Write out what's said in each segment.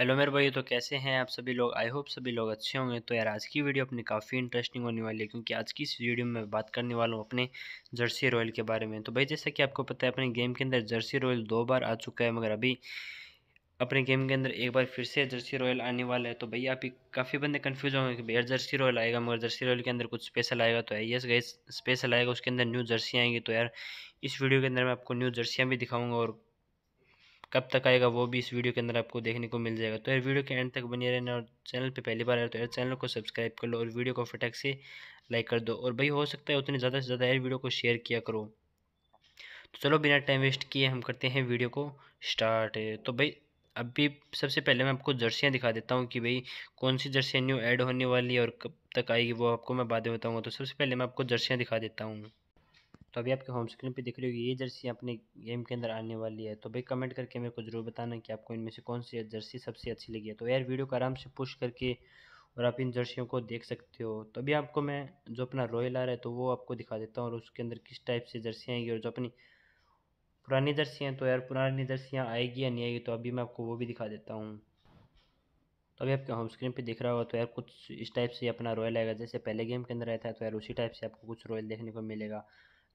hello मेरे भाई तो कैसे हैं आप सभी लोग आई होप सभी लोग अच्छे होंगे तो यार आज की वीडियो अपनी काफ़ी इंटरेस्टिंग होने वाली है क्योंकि आज की इस वीडियो में मैं बात करने वाला हूँ अपने जर्सी रॉयल के बारे में तो भाई जैसा कि आपको पता है अपने गेम के अंदर जर्सी रॉयल दो बार आ चुका है मगर अभी अपने गेम के अंदर एक बार फिर से जर्सी रॉयल आने वाला है तो भैया आप ही काफ़ी बंदे कन्फ्यूज होंगे कि भैया जर्सी रॉयल आएगा मगर जर्सी रॉयल के अंदर कुछ स्पेशल आएगा तो यस गई स्पेशल आएगा उसके अंदर न्यू जर्सी आएंगी तो यार इस वीडियो के अंदर मैं आपको न्यू जर्सियाँ भी दिखाऊंगा और कब तक आएगा वो भी इस वीडियो के अंदर आपको देखने को मिल जाएगा तो यार वीडियो के एंड तक बने रहना और चैनल पे पहली बार आए तो यार चैनल को सब्सक्राइब कर लो और वीडियो को फटक से लाइक कर दो और भाई हो सकता है उतने ज़्यादा से ज़्यादा यार वीडियो को शेयर किया करो तो चलो बिना टाइम वेस्ट किए हम करते हैं वीडियो को स्टार्ट तो भाई अभी सबसे पहले मैं आपको जर्सियाँ दिखा देता हूँ कि भाई कौन सी जर्सियाँ न्यू ऐड होने वाली है और कब तक आएगी वो आपको मैं बाद में बताऊँगा तो सबसे पहले मैं आपको जर्सियाँ दिखा देता हूँ तो अभी आपके होम स्क्रीन पे दिख रही होगी ये जर्सी अपने गेम के अंदर आने वाली है तो भाई कमेंट करके मेरे को ज़रूर बताना कि आपको इनमें से कौन सी जर्सी सबसे अच्छी लगी है तो यार वीडियो को आराम से पुश करके और आप इन जर्सियों को देख सकते हो तो अभी आपको मैं जो अपना रॉयल आ रहा है तो वो आपको दिखा देता हूँ और उसके अंदर किस टाइप से जर्सियाँ आएंगी और जो अपनी पुरानी जर्सियाँ तो यार पुरानी जर्सियाँ आएगी या नहीं आएगी तो अभी मैं आपको वो भी दिखा देता हूँ तो अभी आपके होम स्क्रीन पे दिख रहा होगा तो यार कुछ इस टाइप से अपना रॉयल आएगा जैसे पहले गेम के अंदर आया था तो यार उसी टाइप से आपको कुछ रॉयल देखने को मिलेगा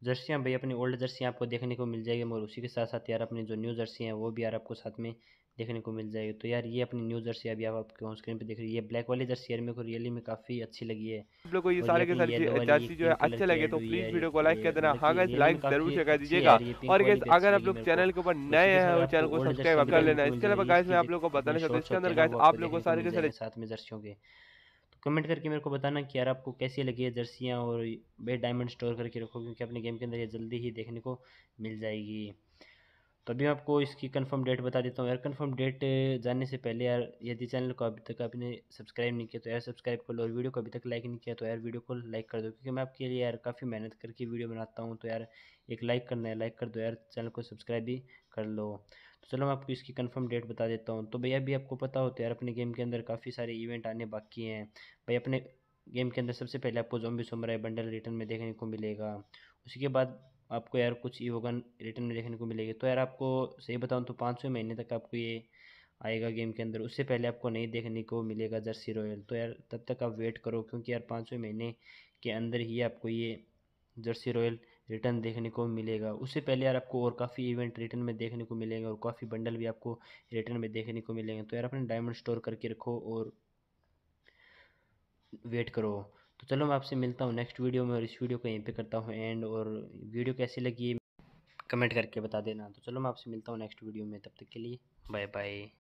जर्सियाँ भाई अपनी ओल्ड जर्सियाँ आपको देखने को मिल जाएगी मगर उसी के साथ साथ यार अपनी जो न्यू जर्सी हैं वो भी यार आपको साथ में देखने को मिल जाएगी तो यार ये अपनी न्यू जर्सी अभी आप आपके ऑन स्क्रीन पे देख रही है ये ब्लैक वाली जर्सी यार मेरे को रियली में काफी अच्छी लगी है आप लोगों को ये सारे के सारे जर्सी जो है अच्छे लगे तो प्लीज वीडियो को लाइक मतलब हाँ कर देना हां गाइस लाइक जरूर से कर दीजिएगा और गाइस अगर आप लोग चैनल के ऊपर नए हैं और चैनल को सब्सक्राइब कर लेना इसके अलावा गाइस मैं आप लोगों को बताना चाहता हूं इसके अंदर गाइस आप लोगों को सारे के सारे साथ में जर्सियों के कमेंट करके मेरे को बताना कि यार आपको कैसी लगी है जर्सियाँ और बेड डायमंड स्टोर करके रखो क्योंकि अपने गेम के अंदर ये जल्दी ही देखने को मिल जाएगी तो अभी आपको इसकी कंफर्म डेट बता देता हूँ यार कंफर्म डेट जानने से पहले यार यदि चैनल को अभी तक आपने सब्सक्राइब नहीं किया तो यार सब्सक्राइब कर लो और वीडियो को अभी तक लाइक नहीं किया तो यार वीडियो को लाइक कर दो क्योंकि मैं आपके लिए यार काफ़ी मेहनत करके वीडियो बनाता हूँ तो यार एक लाइक करना है लाइक कर दो यार चैनल को सब्सक्राइब भी कर लो तो चलो मैं आपको इसकी कन्फर्म डेट बता देता हूँ तो भैया अभी आपको पता हो तो यार अपने गेम के अंदर काफ़ी सारे इवेंट आने बाकी हैं भाई अपने गेम के अंदर सबसे पहले आपको जोम्बी सोमराय बंडल रिटर्न में देखने को मिलेगा उसके बाद आपको यार कुछ ई होगा रिटर्न में देखने को मिलेगी तो यार आपको सही बताऊँ तो पाँच महीने तक आपको ये आएगा गेम के अंदर उससे पहले आपको नहीं देखने को मिलेगा जर्सी रॉयल तो यार तब तक आप वेट करो क्योंकि यार पाँचवें महीने के अंदर ही आपको ये जर्सी रॉयल रिटर्न देखने को मिलेगा उससे पहले यार आपको और काफ़ी इवेंट रिटर्न में देखने को मिलेंगे और काफ़ी बंडल भी आपको रिटर्न में देखने को मिलेंगे तो यार अपने डायमंड स्टोर करके रखो और वेट करो तो चलो मैं आपसे मिलता हूँ नेक्स्ट वीडियो में और इस वीडियो को यहीं पे करता हूँ एंड और वीडियो कैसी लगी कमेंट करके बता देना तो चलो मैं आपसे मिलता हूँ नेक्स्ट वीडियो में तब तक के लिए बाय बाय